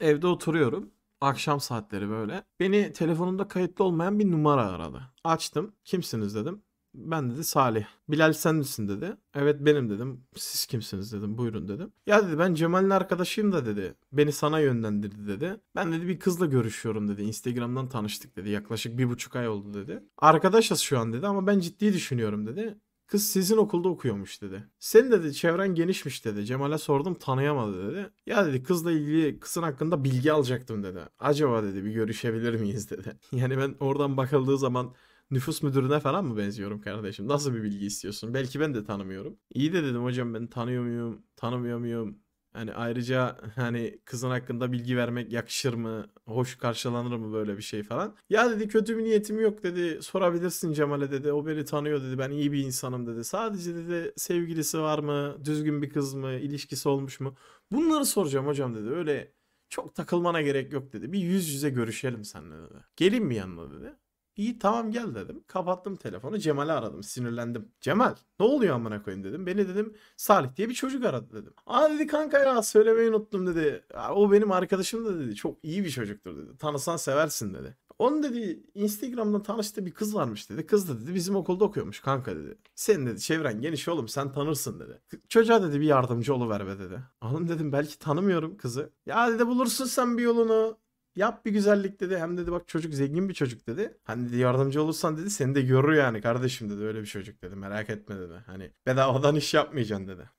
Evde oturuyorum. Akşam saatleri böyle. Beni telefonumda kayıtlı olmayan bir numara aradı. Açtım. Kimsiniz dedim. Ben dedi Salih. Bilal sen misin dedi. Evet benim dedim. Siz kimsiniz dedim. Buyurun dedim. Ya dedi ben Cemal'in arkadaşıyım da dedi. Beni sana yönlendirdi dedi. Ben dedi bir kızla görüşüyorum dedi. Instagram'dan tanıştık dedi. Yaklaşık bir buçuk ay oldu dedi. Arkadaşız şu an dedi ama ben ciddi düşünüyorum dedi. Kız sizin okulda okuyormuş dedi. Senin dedi çevren genişmiş dedi. Cemal'e sordum tanıyamadı dedi. Ya dedi kızla ilgili kızın hakkında bilgi alacaktım dedi. Acaba dedi bir görüşebilir miyiz dedi. Yani ben oradan bakıldığı zaman nüfus müdürüne falan mı benziyorum kardeşim? Nasıl bir bilgi istiyorsun? Belki ben de tanımıyorum. İyi de dedim hocam ben tanıyor muyum, tanımıyor muyum? Hani ayrıca hani kızın hakkında bilgi vermek yakışır mı? Hoş karşılanır mı böyle bir şey falan. Ya dedi kötü bir niyetim yok dedi. Sorabilirsin Cemal'e dedi. O beni tanıyor dedi. Ben iyi bir insanım dedi. Sadece dedi sevgilisi var mı? Düzgün bir kız mı? İlişkisi olmuş mu? Bunları soracağım hocam dedi. Öyle çok takılmana gerek yok dedi. Bir yüz yüze görüşelim sen dedi. Gelin mi yanına dedi. İyi tamam gel dedim. Kapattım telefonu. Cemal'i aradım. Sinirlendim. Cemal ne oluyor amına koyayım dedim. Beni dedim Salih diye bir çocuk aradı dedim. Aa dedi kanka ya söylemeyi unuttum dedi. O benim arkadaşım da dedi. Çok iyi bir çocuktur dedi. Tanısan seversin dedi. Onun dedi Instagram'dan tanıştığı bir kız varmış dedi. Kız da dedi bizim okulda okuyormuş kanka dedi. Senin dedi çevren geniş oğlum sen tanırsın dedi. Çocuğa dedi bir yardımcı oluver be dedi. Oğlum dedim belki tanımıyorum kızı. Ya dedi bulursun sen bir yolunu. Yap bir güzellik dedi. Hem dedi bak çocuk zengin bir çocuk dedi. Hani dedi yardımcı olursan dedi seni de görür yani kardeşim dedi. Öyle bir çocuk dedi. Merak etme dedi. Hani bedavadan iş yapmayacaksın dedi.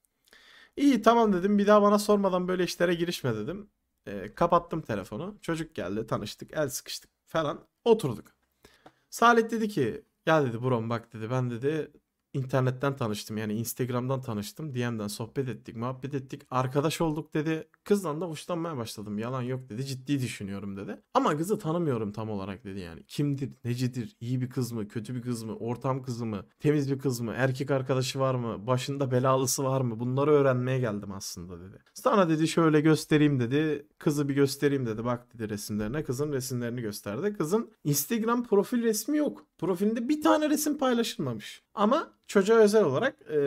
İyi tamam dedim. Bir daha bana sormadan böyle işlere girişme dedim. E, kapattım telefonu. Çocuk geldi tanıştık. El sıkıştık falan. Oturduk. Salih dedi ki ya dedi Buram bak dedi ben dedi internetten tanıştım yani Instagram'dan tanıştım DM'den sohbet ettik muhabbet ettik arkadaş olduk dedi Kızdan da hoşlanmaya başladım. Yalan yok dedi. Ciddi düşünüyorum dedi. Ama kızı tanımıyorum tam olarak dedi yani. Kimdir, necidir, İyi bir kız mı, kötü bir kız mı, ortam kızı mı, temiz bir kız mı, erkek arkadaşı var mı, başında belalısı var mı? Bunları öğrenmeye geldim aslında dedi. Sana dedi şöyle göstereyim dedi. Kızı bir göstereyim dedi. Bak dedi resimlerine. Kızın resimlerini gösterdi. Kızın Instagram profil resmi yok. Profilinde bir tane resim paylaşılmamış. Ama çocuğa özel olarak e,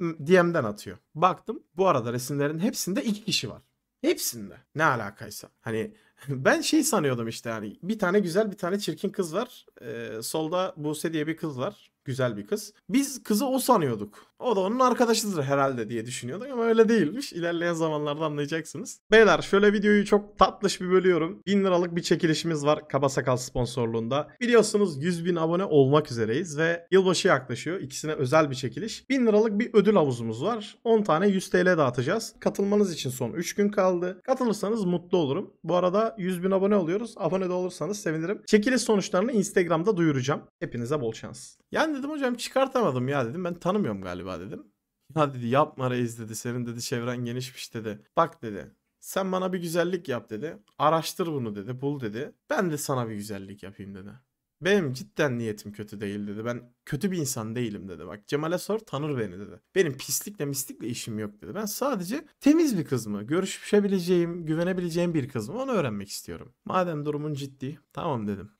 DM'den atıyor. Baktım bu arada resimlerin hepsinde iki kişi var. Hepsinde. Ne alakaysa. Hani ben şey sanıyordum işte hani bir tane güzel bir tane çirkin kız var. Ee, solda Buse diye bir kız var. Güzel bir kız. Biz kızı o sanıyorduk. O da onun arkadaşıdır herhalde diye düşünüyorduk ama öyle değilmiş. İlerleyen zamanlarda anlayacaksınız. Beyler şöyle videoyu çok tatlış bir bölüyorum. 1000 liralık bir çekilişimiz var Kabasakal sponsorluğunda. Biliyorsunuz 100 bin abone olmak üzereyiz ve yılbaşı yaklaşıyor. İkisine özel bir çekiliş. 1000 liralık bir ödül havuzumuz var. 10 tane 100 TL dağıtacağız. Katılmanız için son 3 gün kaldı. Katılırsanız mutlu olurum. Bu arada 100 bin abone oluyoruz. Abone de olursanız sevinirim. Çekiliş sonuçlarını Instagram'da duyuracağım. Hepinize bol şans. Yani dedim hocam çıkartamadım ya dedim. Ben tanımıyorum galiba dedim. Ya dedi yapma reis dedi senin dedi çevren genişmiş dedi. Bak dedi sen bana bir güzellik yap dedi. Araştır bunu dedi bul dedi. Ben de sana bir güzellik yapayım dedi. Benim cidden niyetim kötü değil dedi. Ben kötü bir insan değilim dedi. Bak Cemal'e sor tanır beni dedi. Benim pislikle mistikle işim yok dedi. Ben sadece temiz bir kız mı? Görüşebileceğim, güvenebileceğim bir kız mı? Onu öğrenmek istiyorum. Madem durumun ciddi. Tamam dedim.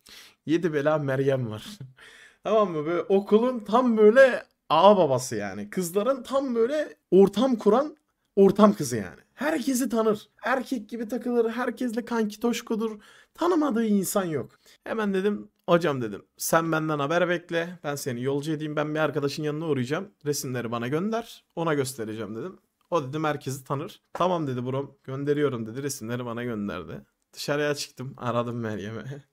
Yedi bela Meryem var. tamam mı? Böyle okulun tam böyle ağa babası yani. Kızların tam böyle ortam kuran ortam kızı yani. Herkesi tanır. Erkek gibi takılır. Herkesle kanki toşkudur. Tanımadığı insan yok. Hemen dedim hocam dedim sen benden haber bekle. Ben seni yolcu edeyim. Ben bir arkadaşın yanına uğrayacağım. Resimleri bana gönder. Ona göstereceğim dedim. O dedi herkesi tanır. Tamam dedi brom gönderiyorum dedi. Resimleri bana gönderdi. Dışarıya çıktım. Aradım Meryem'i.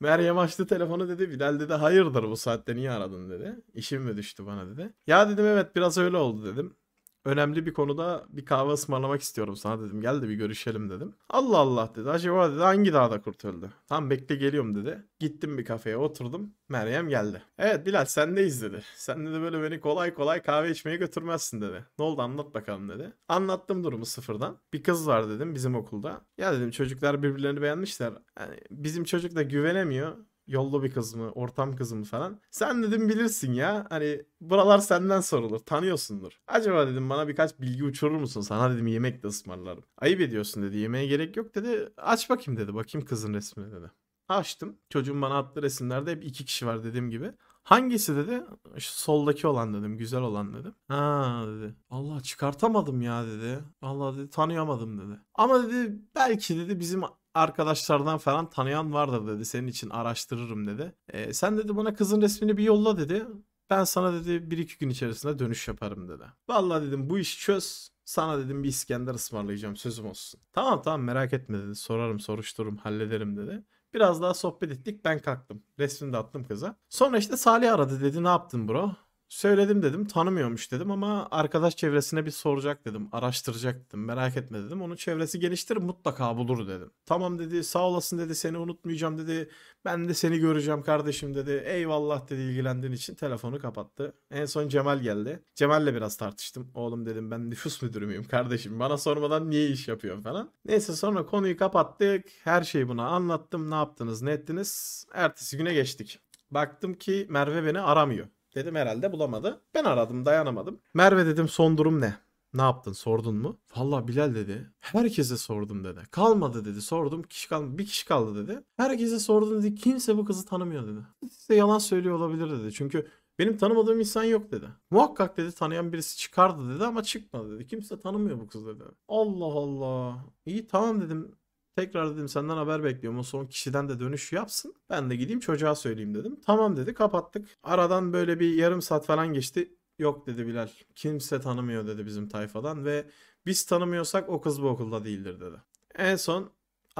Meryem açtı telefonu dedi. Bilal dedi hayırdır bu saatte niye aradın dedi. İşim mi düştü bana dedi. Ya dedim evet biraz öyle oldu dedim önemli bir konuda bir kahve ısmarlamak istiyorum sana dedim. Gel de bir görüşelim dedim. Allah Allah dedi. Acaba dedi hangi dağda kurt öldü? Tam bekle geliyorum dedi. Gittim bir kafeye oturdum. Meryem geldi. Evet Bilal sendeyiz dedi. Sen de böyle beni kolay kolay kahve içmeye götürmezsin dedi. Ne oldu anlat bakalım dedi. Anlattım durumu sıfırdan. Bir kız var dedim bizim okulda. Ya dedim çocuklar birbirlerini beğenmişler. Yani bizim çocuk da güvenemiyor. Yolda bir kız mı? Ortam kız mı falan. Sen dedim bilirsin ya. Hani buralar senden sorulur. Tanıyorsundur. Acaba dedim bana birkaç bilgi uçurur musun? Sana dedim yemek de ısmarlarım. Ayıp ediyorsun dedi. Yemeğe gerek yok dedi. Aç bakayım dedi. Bakayım kızın resmini dedi. Açtım. Çocuğun bana attığı resimlerde hep iki kişi var dediğim gibi. Hangisi dedi? Şu soldaki olan dedim. Güzel olan dedim. Ha dedi. Allah çıkartamadım ya dedi. Allah dedi tanıyamadım dedi. Ama dedi belki dedi bizim arkadaşlardan falan tanıyan vardır dedi. Senin için araştırırım dedi. E, sen dedi bana kızın resmini bir yolla dedi. Ben sana dedi bir iki gün içerisinde dönüş yaparım dedi. Vallahi dedim bu işi çöz. Sana dedim bir İskender ısmarlayacağım sözüm olsun. Tamam tamam merak etme dedi. Sorarım soruştururum hallederim dedi. Biraz daha sohbet ettik ben kalktım. Resmini de attım kıza. Sonra işte Salih aradı dedi ne yaptın bro? Söyledim dedim tanımıyormuş dedim ama arkadaş çevresine bir soracak dedim. Araştıracak dedim merak etme dedim. Onun çevresi geniştir mutlaka bulur dedim. Tamam dedi sağ olasın dedi seni unutmayacağım dedi. Ben de seni göreceğim kardeşim dedi. Eyvallah dedi ilgilendiğin için telefonu kapattı. En son Cemal geldi. Cemal'le biraz tartıştım. Oğlum dedim ben nüfus müdürü müyüm kardeşim bana sormadan niye iş yapıyorsun falan. Neyse sonra konuyu kapattık. Her şeyi buna anlattım ne yaptınız ne ettiniz. Ertesi güne geçtik. Baktım ki Merve beni aramıyor. Dedim herhalde bulamadı. Ben aradım dayanamadım. Merve dedim son durum ne? Ne yaptın sordun mu? Valla Bilal dedi. Herkese sordum dedi. Kalmadı dedi sordum. Kişi kalmadı. Bir kişi kaldı dedi. Herkese sordum dedi. Kimse bu kızı tanımıyor dedi. Size yalan söylüyor olabilir dedi. Çünkü benim tanımadığım insan yok dedi. Muhakkak dedi tanıyan birisi çıkardı dedi ama çıkmadı dedi. Kimse tanımıyor bu kızı dedi. Allah Allah. İyi tamam dedim. Tekrar dedim senden haber bekliyorum. O son kişiden de dönüş yapsın. Ben de gideyim çocuğa söyleyeyim dedim. Tamam dedi kapattık. Aradan böyle bir yarım saat falan geçti. Yok dedi Bilal. Kimse tanımıyor dedi bizim tayfadan ve biz tanımıyorsak o kız bu okulda değildir dedi. En son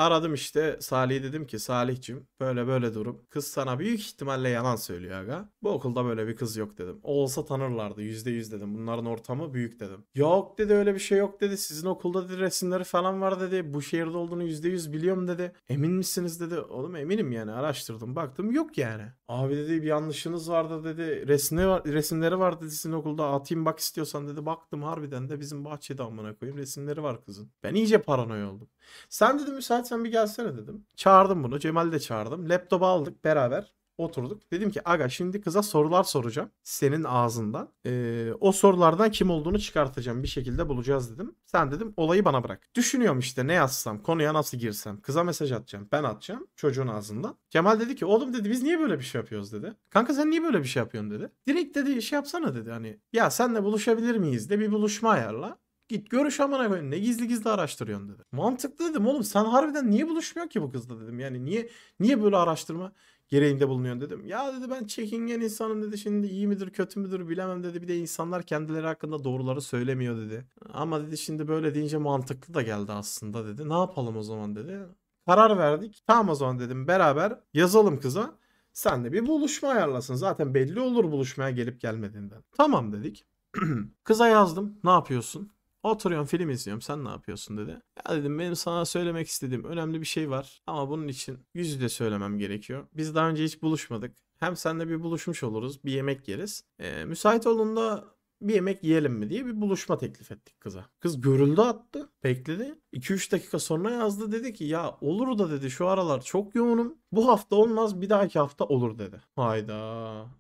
Aradım işte Salih dedim ki Salih'cim böyle böyle durum. Kız sana büyük ihtimalle yalan söylüyor aga. Bu okulda böyle bir kız yok dedim. Olsa tanırlardı yüzde yüz dedim. Bunların ortamı büyük dedim. Yok dedi öyle bir şey yok dedi. Sizin okulda dedi resimleri falan var dedi. Bu şehirde olduğunu yüzde yüz biliyorum dedi. Emin misiniz dedi. Oğlum eminim yani araştırdım baktım yok yani. Abi dedi bir yanlışınız vardı dedi. Resimleri, var, resimleri var dedi sizin okulda atayım bak istiyorsan dedi. Baktım harbiden de bizim bahçede amına koyayım resimleri var kızın. Ben iyice paranoya oldum. Sen dedim müsaitsen bir gelsene dedim. Çağırdım bunu. Cemal'i de çağırdım. Laptopu aldık beraber oturduk. Dedim ki aga şimdi kıza sorular soracağım senin ağzından. Ee, o sorulardan kim olduğunu çıkartacağım bir şekilde bulacağız dedim. Sen dedim olayı bana bırak. Düşünüyorum işte ne yazsam konuya nasıl girsem. Kıza mesaj atacağım ben atacağım çocuğun ağzından. Kemal dedi ki oğlum dedi biz niye böyle bir şey yapıyoruz dedi. Kanka sen niye böyle bir şey yapıyorsun dedi. Direkt dedi şey yapsana dedi hani ya senle buluşabilir miyiz de bir buluşma ayarla. Git görüş amına koyayım. Ne gizli gizli araştırıyorsun dedi. Mantıklı dedim oğlum sen harbiden niye buluşmuyor ki bu kızla dedim. Yani niye niye böyle araştırma gereğinde bulunuyorsun dedim. Ya dedi ben çekingen insanım dedi. Şimdi iyi midir kötü müdür bilemem dedi. Bir de insanlar kendileri hakkında doğruları söylemiyor dedi. Ama dedi şimdi böyle deyince mantıklı da geldi aslında dedi. Ne yapalım o zaman dedi. Karar verdik. Tamam o zaman dedim beraber yazalım kıza. Sen de bir buluşma ayarlasın. Zaten belli olur buluşmaya gelip gelmediğinden. Tamam dedik. Kıza yazdım. Ne yapıyorsun? Oturuyorum film izliyorum sen ne yapıyorsun dedi. Ya dedim benim sana söylemek istediğim önemli bir şey var ama bunun için yüz yüze söylemem gerekiyor. Biz daha önce hiç buluşmadık. Hem seninle bir buluşmuş oluruz bir yemek yeriz. Ee, müsait olduğunda bir yemek yiyelim mi diye bir buluşma teklif ettik kıza. Kız görüldü attı. Bekledi. 2-3 dakika sonra yazdı dedi ki ya olur da dedi şu aralar çok yoğunum. Bu hafta olmaz bir dahaki hafta olur dedi. Hayda.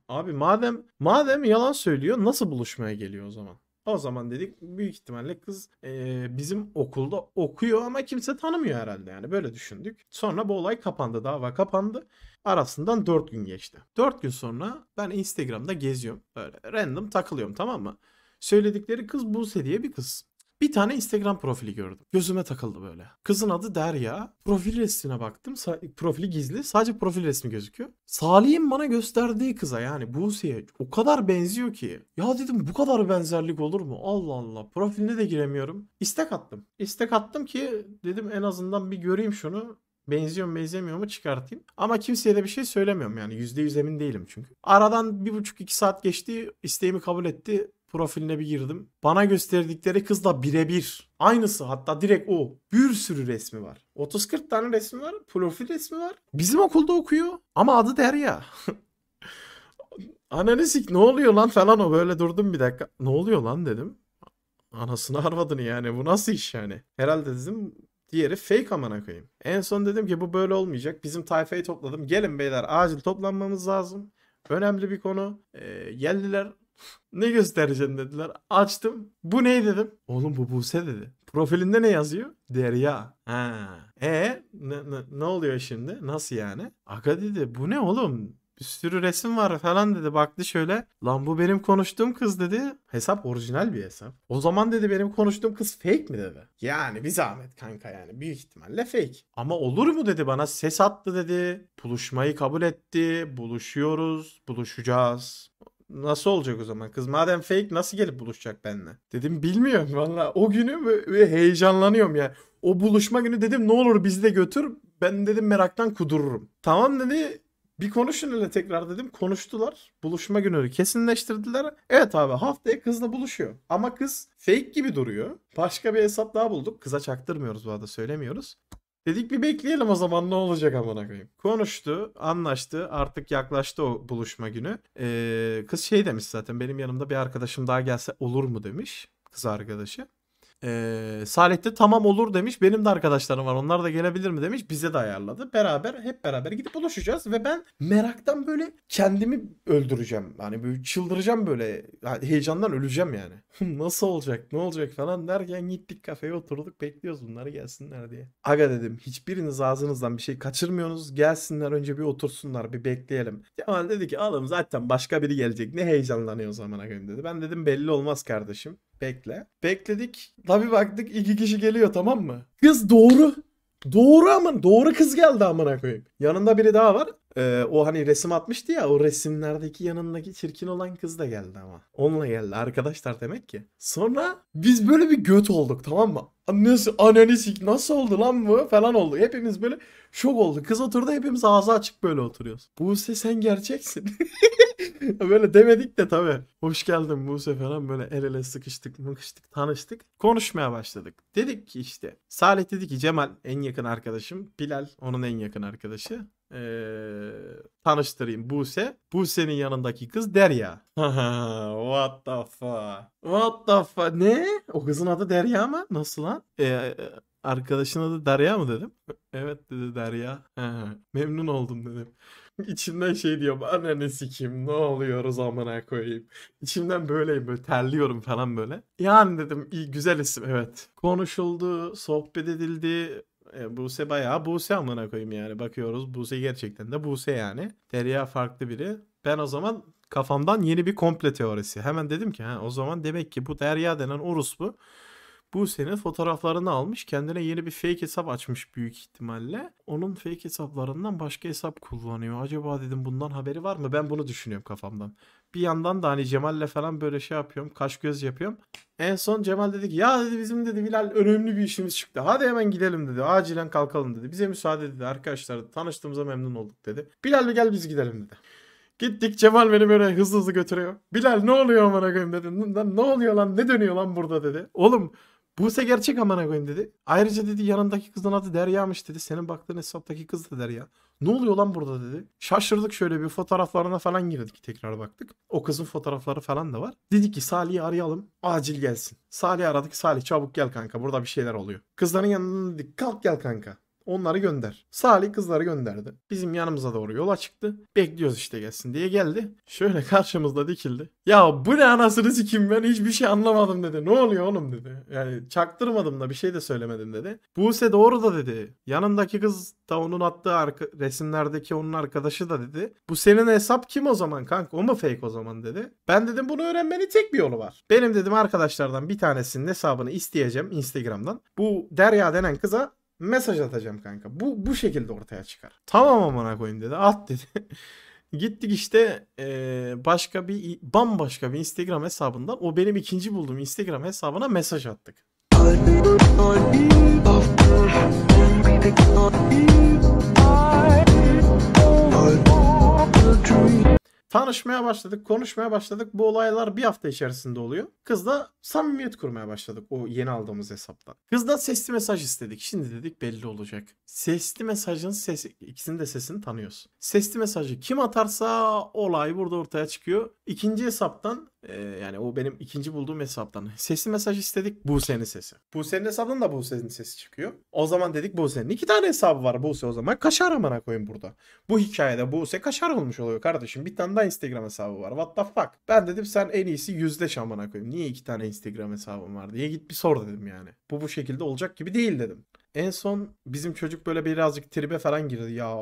Abi madem madem yalan söylüyor nasıl buluşmaya geliyor o zaman? O zaman dedik büyük ihtimalle kız e, bizim okulda okuyor ama kimse tanımıyor herhalde yani böyle düşündük. Sonra bu olay kapandı dava kapandı. Arasından 4 gün geçti. 4 gün sonra ben Instagram'da geziyorum böyle random takılıyorum tamam mı? Söyledikleri kız Buse diye bir kız bir tane Instagram profili gördüm. Gözüme takıldı böyle. Kızın adı Derya. Profil resmine baktım. Sa- profili gizli. Sadece profil resmi gözüküyor. Salih'in bana gösterdiği kıza yani Buse'ye o kadar benziyor ki. Ya dedim bu kadar benzerlik olur mu? Allah Allah. Profiline de giremiyorum. İstek attım. İstek attım ki dedim en azından bir göreyim şunu benziyor mu benzemiyor mu çıkartayım. Ama kimseye de bir şey söylemiyorum yani %100 emin değilim çünkü. Aradan bir buçuk iki saat geçti isteğimi kabul etti profiline bir girdim. Bana gösterdikleri kız da birebir. Aynısı hatta direkt o. Bir sürü resmi var. 30-40 tane resmi var. Profil resmi var. Bizim okulda okuyor. Ama adı Derya. Analizik. ne oluyor lan falan o böyle durdum bir dakika. Ne oluyor lan dedim. Anasını arvadını yani bu nasıl iş yani. Herhalde dedim Diğeri fake amına koyayım. En son dedim ki bu böyle olmayacak. Bizim tayfayı topladım. Gelin beyler acil toplanmamız lazım. Önemli bir konu. Ee, geldiler ne göstereceksin dediler. Açtım. Bu ne dedim. Oğlum bu Buse dedi. Profilinde ne yazıyor? Derya. Ha. E ne, ne, ne oluyor şimdi? Nasıl yani? Aga dedi bu ne oğlum? bir sürü resim var falan dedi. Baktı şöyle. Lan bu benim konuştuğum kız dedi. Hesap orijinal bir hesap. O zaman dedi benim konuştuğum kız fake mi dedi. Yani bir zahmet kanka yani. Büyük ihtimalle fake. Ama olur mu dedi bana. Ses attı dedi. Buluşmayı kabul etti. Buluşuyoruz. Buluşacağız. Nasıl olacak o zaman? Kız madem fake nasıl gelip buluşacak benimle? Dedim bilmiyorum valla. O günü ve heyecanlanıyorum ya. O buluşma günü dedim ne olur bizi de götür. Ben dedim meraktan kudururum. Tamam dedi bir konuşun hele tekrar dedim. Konuştular. Buluşma günü kesinleştirdiler. Evet abi haftaya kızla buluşuyor. Ama kız fake gibi duruyor. Başka bir hesap daha bulduk. Kıza çaktırmıyoruz bu arada söylemiyoruz. Dedik bir bekleyelim o zaman ne olacak amına koyayım. Konuştu, anlaştı. Artık yaklaştı o buluşma günü. Ee, kız şey demiş zaten benim yanımda bir arkadaşım daha gelse olur mu demiş kız arkadaşı. Ee, Salih tamam olur demiş. Benim de arkadaşlarım var. Onlar da gelebilir mi demiş. Bize de ayarladı. Beraber hep beraber gidip buluşacağız ve ben meraktan böyle kendimi öldüreceğim. Hani böyle çıldıracağım böyle. Heyecandan öleceğim yani. Nasıl olacak? Ne olacak falan derken gittik kafeye oturduk. Bekliyoruz bunları gelsinler diye. Aga dedim hiçbiriniz ağzınızdan bir şey kaçırmıyorsunuz. Gelsinler önce bir otursunlar bir bekleyelim. Cemal dedi ki oğlum zaten başka biri gelecek. Ne heyecanlanıyor o zaman dedi. Ben dedim belli olmaz kardeşim bekle. Bekledik. Tabi baktık iki kişi geliyor tamam mı? Kız doğru. Doğru ama doğru kız geldi amına koyayım. Yanında biri daha var. Ee, o hani resim atmıştı ya o resimlerdeki yanındaki çirkin olan kız da geldi ama. Onunla geldi arkadaşlar demek ki. Sonra biz böyle bir göt olduk tamam mı? Nasıl analizik nasıl oldu lan bu falan oldu. Hepimiz böyle şok olduk. Kız oturdu hepimiz ağzı açık böyle oturuyoruz. Buse sen gerçeksin. böyle demedik de tabi. Hoş geldin Musa falan böyle el ele sıkıştık, mıkıştık, tanıştık. Konuşmaya başladık. Dedik ki işte. Salih dedi ki Cemal en yakın arkadaşım. Bilal onun en yakın arkadaşı. Ee, tanıştırayım Buse. Buse'nin yanındaki kız Derya. What the fuck? What the fuck? Ne? O kızın adı Derya mı? Nasıl lan? Ee, arkadaşın adı Derya mı dedim? evet dedi Derya. Memnun oldum dedim. İçimden şey diyor bana ne sikim ne oluyoruz amına koyayım. İçimden böyleyim böyle terliyorum falan böyle. Yani dedim iyi güzel isim evet. Konuşuldu, sohbet edildi. E, Buse bayağı Buse amına koyayım yani. Bakıyoruz Buse gerçekten de Buse yani. Derya farklı biri. Ben o zaman kafamdan yeni bir komple teorisi. Hemen dedim ki ha, o zaman demek ki bu Derya denen Orus bu. Bu senin fotoğraflarını almış kendine yeni bir fake hesap açmış büyük ihtimalle. Onun fake hesaplarından başka hesap kullanıyor. Acaba dedim bundan haberi var mı? Ben bunu düşünüyorum kafamdan. Bir yandan da hani Cemal'le falan böyle şey yapıyorum. Kaş göz yapıyorum. En son Cemal dedi ki ya dedi bizim dedi Bilal önemli bir işimiz çıktı. Hadi hemen gidelim dedi. Acilen kalkalım dedi. Bize müsaade dedi arkadaşlar. Tanıştığımıza memnun olduk dedi. Bilal bir gel biz gidelim dedi. Gittik Cemal beni böyle hızlı hızlı götürüyor. Bilal ne oluyor amına koyayım dedi. Ne oluyor lan ne dönüyor lan burada dedi. Oğlum Buse gerçek amına koyayım dedi. Ayrıca dedi yanındaki kızın adı Derya'mış dedi. Senin baktığın hesaptaki kız da Derya. Ne oluyor lan burada dedi. Şaşırdık şöyle bir fotoğraflarına falan girdik tekrar baktık. O kızın fotoğrafları falan da var. Dedi ki Salih'i arayalım acil gelsin. Salih'i aradık Salih çabuk gel kanka burada bir şeyler oluyor. Kızların yanına dedik kalk gel kanka. Onları gönder. Salih kızları gönderdi. Bizim yanımıza doğru yola çıktı. Bekliyoruz işte gelsin diye geldi. Şöyle karşımızda dikildi. Ya bu ne anasını sikim ben hiçbir şey anlamadım dedi. Ne oluyor oğlum dedi. Yani çaktırmadım da bir şey de söylemedim dedi. Buse doğru da dedi. Yanındaki kız da onun attığı arka, resimlerdeki onun arkadaşı da dedi. Bu senin hesap kim o zaman kanka? O mu fake o zaman dedi. Ben dedim bunu öğrenmenin tek bir yolu var. Benim dedim arkadaşlardan bir tanesinin hesabını isteyeceğim Instagram'dan. Bu Derya denen kıza Mesaj atacağım kanka. Bu bu şekilde ortaya çıkar. Tamam amına koyayım dedi. At dedi. Gittik işte e, başka bir bambaşka bir Instagram hesabından o benim ikinci bulduğum Instagram hesabına mesaj attık. Tanışmaya başladık, konuşmaya başladık. Bu olaylar bir hafta içerisinde oluyor. Kızla samimiyet kurmaya başladık o yeni aldığımız hesaptan. Kızla sesli mesaj istedik. Şimdi dedik belli olacak. Sesli mesajın sesi ikisinin de sesini tanıyoruz. Sesli mesajı kim atarsa olay burada ortaya çıkıyor. İkinci hesaptan ee, yani o benim ikinci bulduğum hesaptan. Sesli mesaj istedik Buse'nin sesi. Buse'nin hesabından da Buse'nin sesi çıkıyor. O zaman dedik Buse'nin iki tane hesabı var Buse o zaman. Kaşar amına koyayım burada. Bu hikayede Buse kaşar olmuş oluyor kardeşim. Bir tane daha Instagram hesabı var. What the fuck? Ben dedim sen en iyisi yüzde amına koyayım. Niye iki tane Instagram hesabım var diye git bir sor dedim yani. Bu bu şekilde olacak gibi değil dedim. En son bizim çocuk böyle birazcık tribe falan girdi. Ya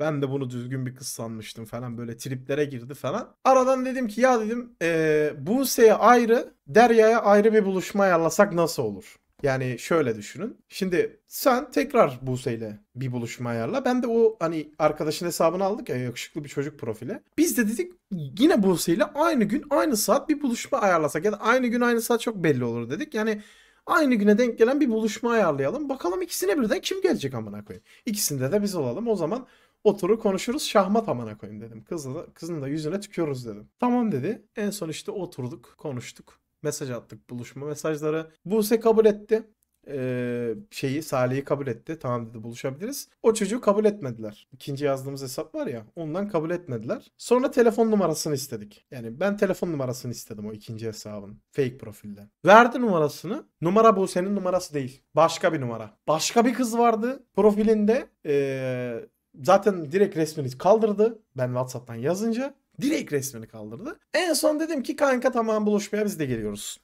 ben de bunu düzgün bir kız sanmıştım falan böyle triplere girdi falan. Aradan dedim ki ya dedim e, Buse'ye ayrı Derya'ya ayrı bir buluşma ayarlasak nasıl olur? Yani şöyle düşünün. Şimdi sen tekrar Buse ile bir buluşma ayarla. Ben de o hani arkadaşın hesabını aldık ya yakışıklı bir çocuk profili. Biz de dedik yine Buse ile aynı gün aynı saat bir buluşma ayarlasak. Ya aynı gün aynı saat çok belli olur dedik. Yani aynı güne denk gelen bir buluşma ayarlayalım. Bakalım ikisine birden kim gelecek amına koyayım. İkisinde de biz olalım. O zaman Oturur konuşuruz şahmat amına koyayım dedim. Kızla da, kızın da yüzüne tüküyoruz dedim. Tamam dedi. En son işte oturduk konuştuk. Mesaj attık buluşma mesajları. Buse kabul etti e, şeyi Salih'i kabul etti. Tamam dedi buluşabiliriz. O çocuğu kabul etmediler. İkinci yazdığımız hesap var ya ondan kabul etmediler. Sonra telefon numarasını istedik. Yani ben telefon numarasını istedim o ikinci hesabın. Fake profilden. Verdi numarasını. Numara bu senin numarası değil. Başka bir numara. Başka bir kız vardı profilinde. E, zaten direkt resmini kaldırdı. Ben WhatsApp'tan yazınca direkt resmini kaldırdı. En son dedim ki kanka tamam buluşmaya biz de geliyoruz.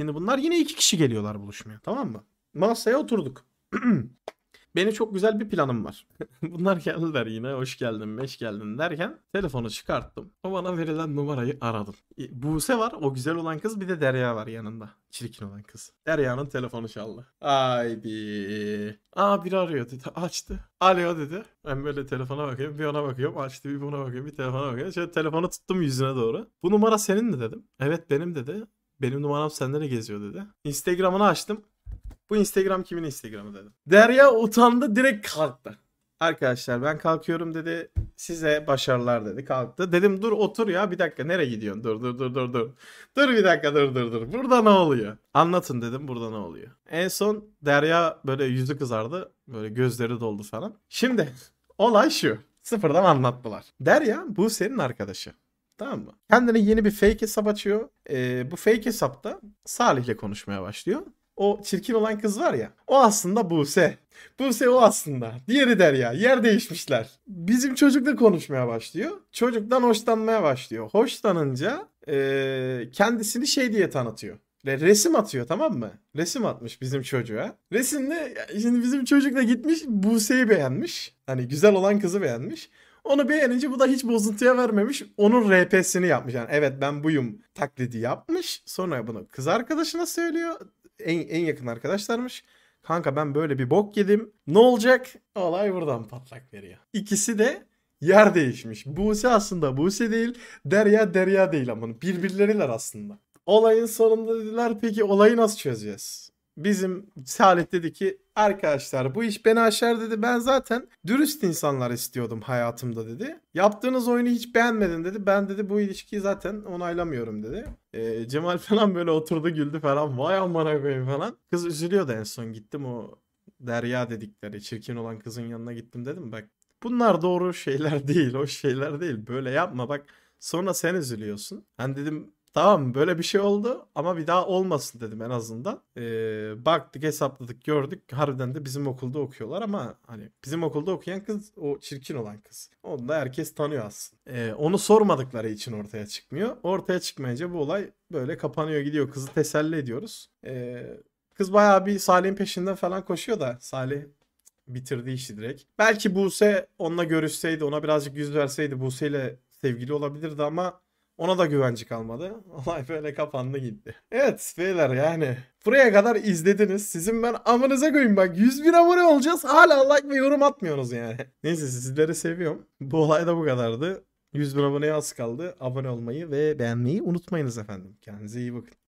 Şimdi bunlar yine iki kişi geliyorlar buluşmaya tamam mı? Masaya oturduk. Beni çok güzel bir planım var. Bunlar geldiler yine hoş geldin beş geldin derken telefonu çıkarttım. O bana verilen numarayı aradım. Buse var o güzel olan kız bir de Derya var yanında. Çirkin olan kız. Derya'nın telefonu çaldı. Haydi. Aa biri arıyor dedi. Açtı. Alo dedi. Ben böyle telefona bakıyorum. Bir ona bakıyorum. Açtı bir buna bakıyorum. Bir telefona bakıyorum. Şöyle telefonu tuttum yüzüne doğru. Bu numara senin mi dedim. Evet benim dedi. Benim numaram sende ne geziyor dedi. Instagram'ını açtım. Bu Instagram kimin Instagram'ı dedi. Derya utandı direkt kalktı. Arkadaşlar ben kalkıyorum dedi. Size başarılar dedi. Kalktı. Dedim dur otur ya bir dakika nereye gidiyorsun? Dur dur dur dur dur. Dur bir dakika dur dur dur. Burada ne oluyor? Anlatın dedim burada ne oluyor? En son Derya böyle yüzü kızardı. Böyle gözleri doldu falan. Şimdi olay şu. Sıfırdan anlattılar. Derya bu senin arkadaşı. Tamam mı? Kendine yeni bir fake hesap açıyor. Ee, bu fake hesapta Salih'le konuşmaya başlıyor o çirkin olan kız var ya. O aslında Buse. Buse o aslında. Diğeri der ya. Yer değişmişler. Bizim çocukla konuşmaya başlıyor. Çocuktan hoşlanmaya başlıyor. Hoşlanınca e, kendisini şey diye tanıtıyor. Resim atıyor tamam mı? Resim atmış bizim çocuğa. Resimde şimdi bizim çocuk da gitmiş Buse'yi beğenmiş. Hani güzel olan kızı beğenmiş. Onu beğenince bu da hiç bozuntuya vermemiş. Onun RP'sini yapmış. Yani evet ben buyum taklidi yapmış. Sonra bunu kız arkadaşına söylüyor en, en yakın arkadaşlarmış. Kanka ben böyle bir bok yedim. Ne olacak? Olay buradan patlak veriyor. İkisi de yer değişmiş. Buse aslında Buse değil. Derya Derya değil ama birbirleriler aslında. Olayın sonunda dediler peki olayı nasıl çözeceğiz? bizim Salih dedi ki arkadaşlar bu iş beni aşar dedi. Ben zaten dürüst insanlar istiyordum hayatımda dedi. Yaptığınız oyunu hiç beğenmedim dedi. Ben dedi bu ilişkiyi zaten onaylamıyorum dedi. E, Cemal falan böyle oturdu güldü falan. Vay amına koyayım falan. Kız üzülüyordu en son gittim o Derya dedikleri çirkin olan kızın yanına gittim dedim bak bunlar doğru şeyler değil o şeyler değil böyle yapma bak sonra sen üzülüyorsun. Hani dedim Tamam böyle bir şey oldu ama bir daha olmasın dedim en azından. Ee, baktık hesapladık gördük harbiden de bizim okulda okuyorlar ama hani bizim okulda okuyan kız o çirkin olan kız. Onu da herkes tanıyor aslında. Ee, onu sormadıkları için ortaya çıkmıyor. Ortaya çıkmayınca bu olay böyle kapanıyor gidiyor kızı teselli ediyoruz. Ee, kız bayağı bir Salih'in peşinden falan koşuyor da Salih bitirdi işi direkt. Belki Buse onunla görüşseydi ona birazcık yüz verseydi Buse ile sevgili olabilirdi ama ona da güvence kalmadı. Olay böyle kapandı gitti. Evet beyler yani buraya kadar izlediniz. Sizin ben amınıza koyayım bak 101 abone olacağız. Hala like ve yorum atmıyorsunuz yani. Neyse sizleri seviyorum. Bu olay da bu kadardı. 101 aboneye az kaldı. Abone olmayı ve beğenmeyi unutmayınız efendim. Kendinize iyi bakın.